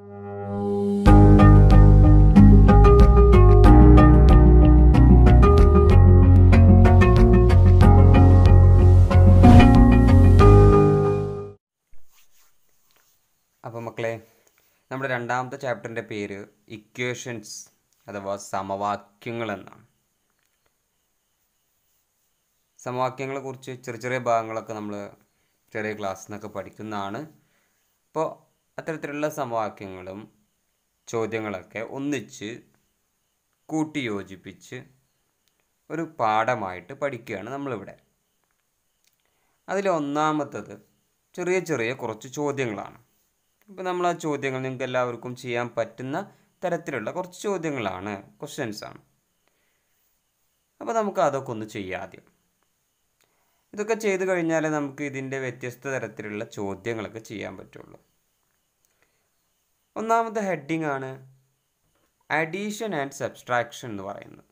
അപ്പോൾ മക്കളെ നമ്മുടെ രണ്ടാമത്തെ ചാപ്റ്ററിൻ്റെ പേര് ഇക്വേഷൻസ് അഥവാ സമവാക്യങ്ങൾ എന്നാണ് സമവാക്യങ്ങളെക്കുറിച്ച് ചെറിയ ചെറിയ ഭാഗങ്ങളൊക്കെ നമ്മൾ ചെറിയ ക്ലാസ്സിൽ നിന്നൊക്കെ പഠിക്കുന്നതാണ് ഇപ്പോൾ അത്തരത്തിലുള്ള സമവാക്യങ്ങളും ചോദ്യങ്ങളൊക്കെ ഒന്നിച്ച് കൂട്ടി യോജിപ്പിച്ച് ഒരു പാഠമായിട്ട് പഠിക്കുകയാണ് നമ്മളിവിടെ അതിൽ ചെറിയ ചെറിയ കുറച്ച് ചോദ്യങ്ങളാണ് ഇപ്പോൾ നമ്മൾ ആ ചോദ്യങ്ങൾ നിങ്ങൾക്ക് എല്ലാവർക്കും ചെയ്യാൻ പറ്റുന്ന തരത്തിലുള്ള കുറച്ച് ചോദ്യങ്ങളാണ് ക്വസ്റ്റ്യൻസാണ് അപ്പോൾ നമുക്ക് അതൊക്കെ ഒന്ന് ചെയ്യാം ആദ്യം ഇതൊക്കെ ചെയ്തു കഴിഞ്ഞാലേ നമുക്ക് ഇതിൻ്റെ വ്യത്യസ്ത തരത്തിലുള്ള ചോദ്യങ്ങളൊക്കെ ചെയ്യാൻ പറ്റുള്ളൂ ഒന്നാമത്തെ ഹെഡിങ് ആണ് അഡീഷൻ ആൻഡ് സബ്സ്ട്രാക്ഷൻ എന്ന് പറയുന്നത്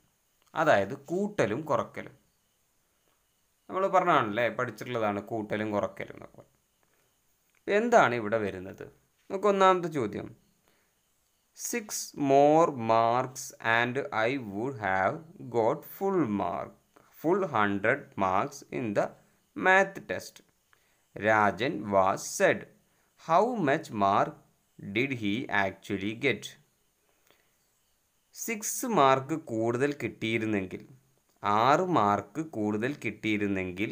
അതായത് കൂട്ടലും കുറക്കലും നമ്മൾ പറഞ്ഞാണല്ലേ പഠിച്ചിട്ടുള്ളതാണ് കൂട്ടലും കുറക്കലും എന്നൊക്കെ എന്താണ് ഇവിടെ വരുന്നത് നമുക്ക് ഒന്നാമത്തെ ചോദ്യം six more marks and I would have got full mark full hundred marks in the math test Rajan was said how much mark did he actually get six mark കൂടുതൽ കിട്ടിയിരുന്നെങ്കിൽ ആറ് മാർക്ക് കൂടുതൽ കിട്ടിയിരുന്നെങ്കിൽ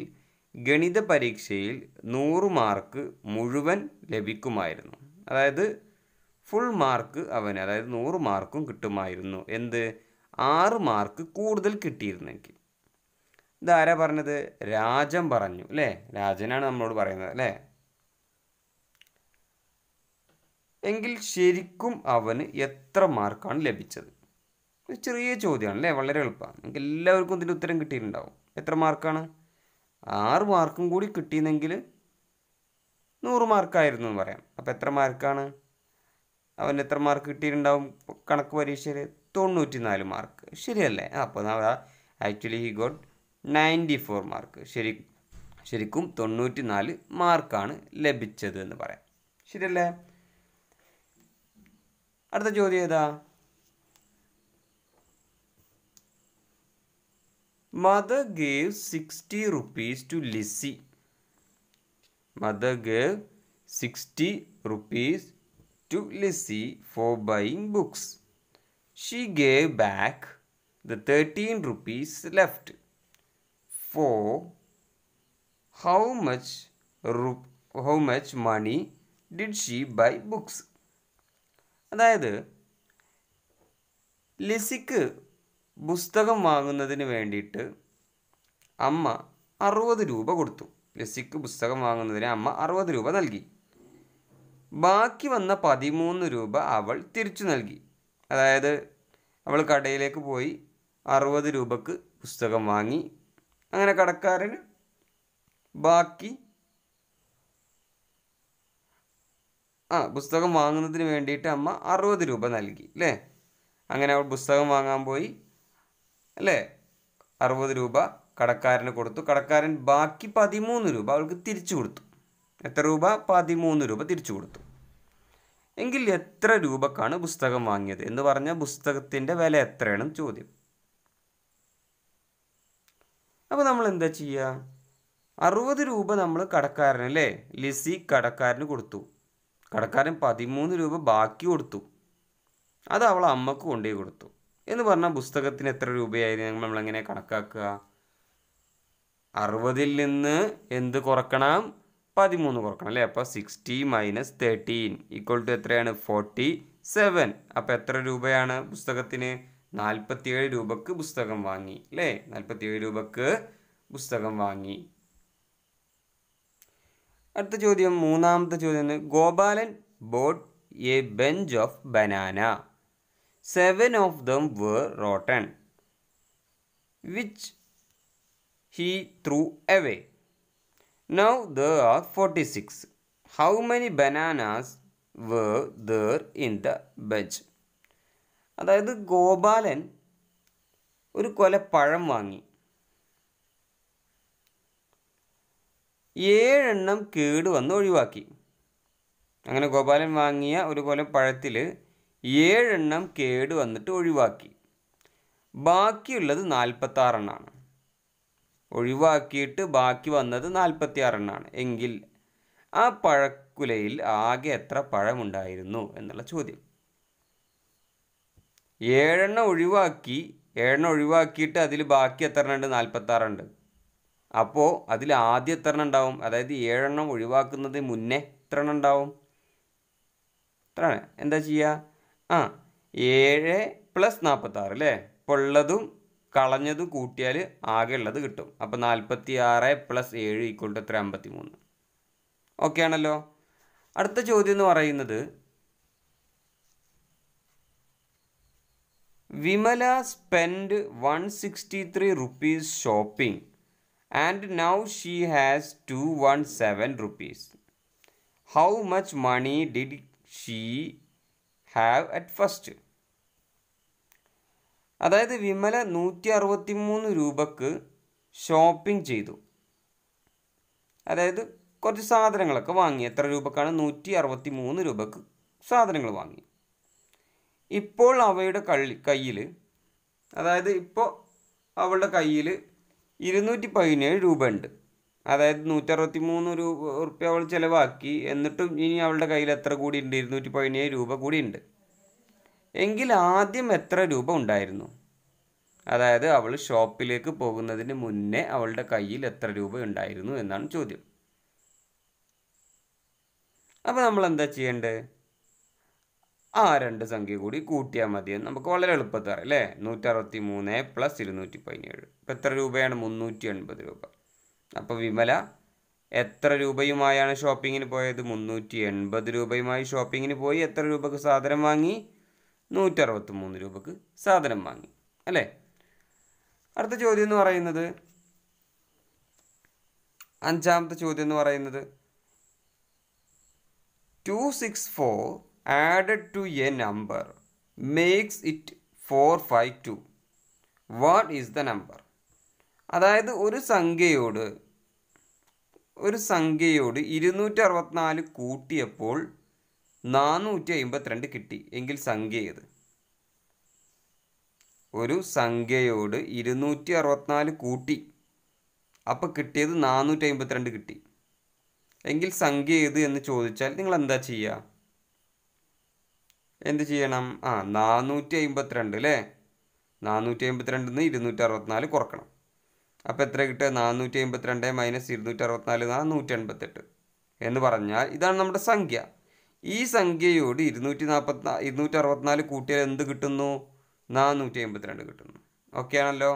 ഗണിത പരീക്ഷയിൽ നൂറ് മാർക്ക് മുഴുവൻ ലഭിക്കുമായിരുന്നു അതായത് ഫുൾ മാർക്ക് അവന് അതായത് നൂറ് മാർക്കും കിട്ടുമായിരുന്നു എന്ത് ആറ് മാർക്ക് കൂടുതൽ കിട്ടിയിരുന്നെങ്കിൽ ഇതാരാ പറഞ്ഞത് രാജൻ പറഞ്ഞു അല്ലേ രാജനാണ് നമ്മളോട് പറയുന്നത് അല്ലേ എങ്കിൽ ശരിക്കും അവന് എത്ര മാർക്കാണ് ലഭിച്ചത് ചെറിയ ചോദ്യമാണ് അല്ലേ വളരെ എളുപ്പമാണ് നിങ്ങൾക്ക് എല്ലാവർക്കും ഇതിൻ്റെ ഉത്തരം കിട്ടിയിട്ടുണ്ടാവും എത്ര മാർക്കാണ് ആറ് മാർക്കും കൂടി കിട്ടിയെന്നെങ്കിൽ നൂറ് മാർക്കായിരുന്നു എന്ന് പറയാം അപ്പോൾ എത്ര മാർക്കാണ് അവൻ എത്ര മാർക്ക് കിട്ടിയിട്ടുണ്ടാവും കണക്ക് പരീക്ഷയിൽ തൊണ്ണൂറ്റി നാല് മാർക്ക് ശരിയല്ലേ അപ്പോൾ actually he got ninety four mark ശരി ശരിക്കും തൊണ്ണൂറ്റി നാല് മാർക്കാണ് ലഭിച്ചത് എന്ന് പറയാം ശരിയല്ലേ അടുത്ത ചോദ്യം ഏതാ mother gave sixty rupees to Lizzy mother gave sixty rupees to Lizzy for buying books she gave back the thirteen rupees left for how much how much money did she buy books അതായത് ലിസിക്ക് പുസ്തകം വാങ്ങുന്നതിന് വേണ്ടിയിട്ട് അമ്മ അറുപത് രൂപ കൊടുത്തു ലസിക്ക് പുസ്തകം വാങ്ങുന്നതിന് അമ്മ അറുപത് രൂപ നൽകി ബാക്കി വന്ന പതിമൂന്ന് രൂപ അവൾ തിരിച്ചു നൽകി അതായത് അവൾ കടയിലേക്ക് പോയി അറുപത് രൂപക്ക് പുസ്തകം വാങ്ങി അങ്ങനെ കടക്കാരന് ബാക്കി ആ പുസ്തകം വാങ്ങുന്നതിന് വേണ്ടിയിട്ട് അമ്മ അറുപത് രൂപ നൽകി അല്ലേ അങ്ങനെ അവൾ പുസ്തകം വാങ്ങാൻ പോയി അല്ലേ അറുപത് രൂപ കടക്കാരന് കൊടുത്തു കടക്കാരൻ ബാക്കി പതിമൂന്ന് രൂപ അവൾക്ക് തിരിച്ചു കൊടുത്തു എത്ര രൂപ പതിമൂന്ന് രൂപ തിരിച്ചു കൊടുത്തു എങ്കിൽ എത്ര രൂപക്കാണ് പുസ്തകം വാങ്ങിയത് എന്ന് പറഞ്ഞ പുസ്തകത്തിൻ്റെ വില എത്രയാണെന്ന് ചോദ്യം അപ്പോൾ നമ്മൾ എന്താ ചെയ്യുക അറുപത് രൂപ നമ്മൾ കടക്കാരനല്ലേ ലിസി കടക്കാരന് കൊടുത്തു കടക്കാരൻ പതിമൂന്ന് രൂപ ബാക്കി കൊടുത്തു അത് അവൾ അമ്മക്ക് കൊണ്ടുപോയി കൊടുത്തു എന്ന് പറഞ്ഞാൽ പുസ്തകത്തിന് എത്ര രൂപയായി ഞങ്ങൾ നമ്മളെങ്ങനെ കണക്കാക്കുക അറുപതിൽ നിന്ന് എന്ത് കുറക്കണം പതിമൂന്ന് കുറക്കണം അല്ലേ അപ്പോൾ sixty minus thirteen equal to എത്രയാണ് ഫോർട്ടി സെവൻ അപ്പോൾ എത്ര രൂപയാണ് പുസ്തകത്തിന് നാൽപ്പത്തിയേഴ് രൂപക്ക് പുസ്തകം വാങ്ങി അല്ലേ നാൽപ്പത്തിയേഴ് രൂപക്ക് പുസ്തകം വാങ്ങി അടുത്ത ചോദ്യം മൂന്നാമത്തെ ചോദ്യം Gopalan bought a bunch of banana seven of them were rotten which he threw away now there are forty six how many bananas were there in the bunch അതായത് ഗോപാലൻ ഒരു കൊല പഴം വാങ്ങി ഏഴെണ്ണം കേടുവന്ന് ഒഴിവാക്കി അങ്ങനെ ഗോപാലൻ വാങ്ങിയ ഒരു കൊലം പഴത്തിൽ ഏഴെണ്ണം കേട് വന്നിട്ട് ഒഴിവാക്കി ബാക്കിയുള്ളത് നാൽപ്പത്താറെണ്ണമാണ് ഒഴിവാക്കിയിട്ട് ബാക്കി വന്നത് നാൽപ്പത്തി ആറെണ്ണമാണ് എങ്കിൽ ആ പഴക്കുലയിൽ ആകെ എത്ര പഴമുണ്ടായിരുന്നു എന്നുള്ള ചോദ്യം ഏഴെണ്ണം ഒഴിവാക്കി ഏഴെണ്ണം ഒഴിവാക്കിയിട്ട് അതിൽ ബാക്കി എത്ര ഉണ്ട് നാൽപ്പത്താറുണ്ട് അപ്പോൾ അതിൽ ആദ്യം എത്ര എണ്ണം ഉണ്ടാവും അതായത് ഏഴെണ്ണം ഒഴിവാക്കുന്നതിന് മുന്നേ എത്ര എണ്ണം ഉണ്ടാവും എത്ര എന്താ ചെയ്യുക ആ ഏഴ് പ്ലസ് നാൽപ്പത്താറ് അല്ലേ ഇപ്പോൾ ഉള്ളതും കളഞ്ഞതും കൂട്ടിയാൽ ആകെ ഉള്ളത് കിട്ടും അപ്പോൾ നാൽപ്പത്തി ആറ് പ്ലസ് ഏഴ് ഈക്വൽ ടു എത്ര അമ്പത്തി മൂന്ന് ഓക്കെ ആണല്ലോ അടുത്ത ചോദ്യം എന്ന് പറയുന്നത് Vimala spend one sixty three rupees shopping and now she has 217 rupees. How much money did she have at first? അതായത് വിമല നൂറ്റി അറുപത്തി മൂന്ന് രൂപക്ക് ഷോപ്പിംഗ് ചെയ്തു അതായത് കുറച്ച് സാധനങ്ങളൊക്കെ വാങ്ങി എത്ര രൂപക്കാണ് നൂറ്റി അറുപത്തി മൂന്ന് രൂപക്ക് സാധനങ്ങൾ വാങ്ങി ഇപ്പോൾ അവയുടെ കള്ളി കയ്യിൽ അതായത് ഇപ്പോൾ അവളുടെ കയ്യിൽ ഇരുന്നൂറ്റി പതിനേഴ് രൂപയുണ്ട് അതായത് നൂറ്ററുപത്തി മൂന്ന് റുപ്യ അവൾ ചിലവാക്കി എന്നിട്ടും ഇനി അവളുടെ കയ്യിൽ എത്ര കൂടി ഉണ്ട് ഇരുന്നൂറ്റി പതിനേഴ് രൂപ കൂടി ഉണ്ട് എങ്കിൽ ആദ്യം എത്ര രൂപ ഉണ്ടായിരുന്നു അതായത് അവൾ ഷോപ്പിലേക്ക് പോകുന്നതിന് മുന്നേ അവളുടെ കയ്യിൽ എത്ര രൂപ ഉണ്ടായിരുന്നു എന്നാണ് ചോദ്യം അപ്പോൾ നമ്മൾ എന്താ ചെയ്യേണ്ടത് ആ രണ്ട് സംഖ്യ കൂടി കൂട്ടിയാൽ മതിയെന്ന് നമുക്ക് വളരെ എളുപ്പത്തിൽ അറിയാം അല്ലേ നൂറ്ററുപത്തി മൂന്ന് പ്ലസ് ഇരുന്നൂറ്റി പതിനേഴ് ഇപ്പം എത്ര രൂപയാണ് മുന്നൂറ്റി എൺപത് രൂപ അപ്പോൾ വിമല എത്ര രൂപയുമായാണ് ഷോപ്പിങ്ങിന് പോയത് മുന്നൂറ്റി എൺപത് രൂപയുമായി ഷോപ്പിങ്ങിന് പോയി എത്ര രൂപക്ക് സാധനം വാങ്ങി നൂറ്ററുപത്തി മൂന്ന് രൂപക്ക് സാധനം വാങ്ങി അല്ലേ അടുത്ത ചോദ്യം എന്ന് പറയുന്നത് അഞ്ചാമത്തെ ചോദ്യം എന്ന് പറയുന്നത് two six four added to a number makes it 452. Five two what is the number അതായത് ഒരു സംഖ്യയോട് ഒരു സംഖ്യയോട് ഇരുന്നൂറ്റി അറുപത്തിനാല് കൂട്ടിയപ്പോൾ നാനൂറ്റി അമ്പത്തിരണ്ട് കിട്ടി എങ്കിൽ സംഖ്യ ഏത് ഒരു സംഖ്യയോട് ഇരുന്നൂറ്റി അറുപത്തിനാല് കൂട്ടി അപ്പോൾ കിട്ടിയത് നാനൂറ്റി അമ്പത്തിരണ്ട് കിട്ടി എങ്കിൽ സംഖ്യ ഏത് എന്ന് ചോദിച്ചാൽ നിങ്ങൾ എന്താ ചെയ്യുക എന്ത് ചെയ്യണം ആ നാനൂറ്റി അമ്പത്തിരണ്ട് അല്ലേ നാനൂറ്റി അമ്പത്തിരണ്ടിൽ നിന്ന് ഇരുന്നൂറ്റി അറുപത്തിനാല് കുറക്കണം അപ്പോൾ എത്ര കിട്ടുക നാനൂറ്റി അമ്പത്തിരണ്ട് മൈനസ് ഇരുന്നൂറ്റി അറുപത്തിനാല് നാനൂറ്റി നൂറ്റി എൺപത്തെട്ട് എന്ന് പറഞ്ഞാൽ ഇതാണ് നമ്മുടെ സംഖ്യ ഈ സംഖ്യയോട് ഇരുന്നൂറ്റി നാൽപ്പത്തി ഇരുന്നൂറ്റി അറുപത്തിനാല് കൂട്ടിയാൽ എന്ത് കിട്ടുന്നു നാനൂറ്റി അമ്പത്തിരണ്ട് കിട്ടുന്നു ഓക്കെ ആണല്ലോ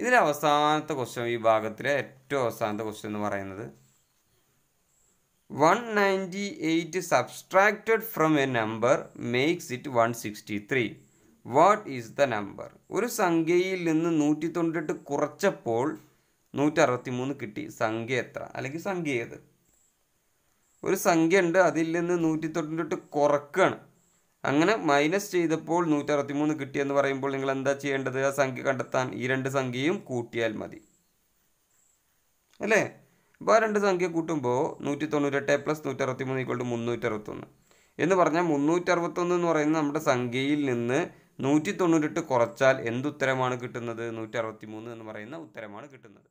ഇതിൻ്റെ അവസാനത്തെ ക്വസ്റ്റ്യൻ ഈ ഭാഗത്തിലെ ഏറ്റവും അവസാനത്തെ ക്വസ്റ്റ്യൻ എന്ന് പറയുന്നത് one ninety eight subtracted from a number makes it one sixty three what is the number ഒരു സംഖ്യയിൽ നിന്ന് നൂറ്റി തൊണ്ണൂറ്റെട്ട് കുറച്ചപ്പോൾ നൂറ്റി അറുപത്തി മൂന്ന് കിട്ടി സംഖ്യ എത്ര അല്ലെങ്കിൽ സംഖ്യ ഏത് ഒരു സംഖ്യ ഉണ്ട് അതിൽ നിന്ന് നൂറ്റി തൊണ്ണൂറ്റെട്ട് കുറക്കുകയാണ് അങ്ങനെ മൈനസ് ചെയ്തപ്പോൾ നൂറ്റി അറുപത്തി മൂന്ന് കിട്ടിയെന്ന് പറയുമ്പോൾ നിങ്ങൾ എന്താ ചെയ്യേണ്ടത് ആ സംഖ്യ കണ്ടെത്താൻ ഈ രണ്ട് സംഖ്യയും കൂട്ടിയാൽ മതി അല്ലേ അപ്പോൾ ആ രണ്ട് സംഖ്യ കൂട്ടുമ്പോൾ നൂറ്റി തൊണ്ണൂറ്റി എട്ട് പ്ലസ് നൂറ്റി അറുപത്തി മൂന്ന് ഈക്വൾ ടു അറുപത്തൊന്ന് എന്ന് പറഞ്ഞാൽ മുന്നൂറ്റി അറുപത്തൊന്ന് എന്ന് പറയുന്നത് നമ്മുടെ സംഖ്യയിൽ നിന്ന് നൂറ്റി തൊണ്ണൂറ്റെട്ട് കുറച്ചാൽ എന്തുത്തരമാണ് കിട്ടുന്നത് നൂറ്റി അറുപത്തി മൂന്ന് എന്ന് പറയുന്ന ഉത്തരമാണ് കിട്ടുന്നത്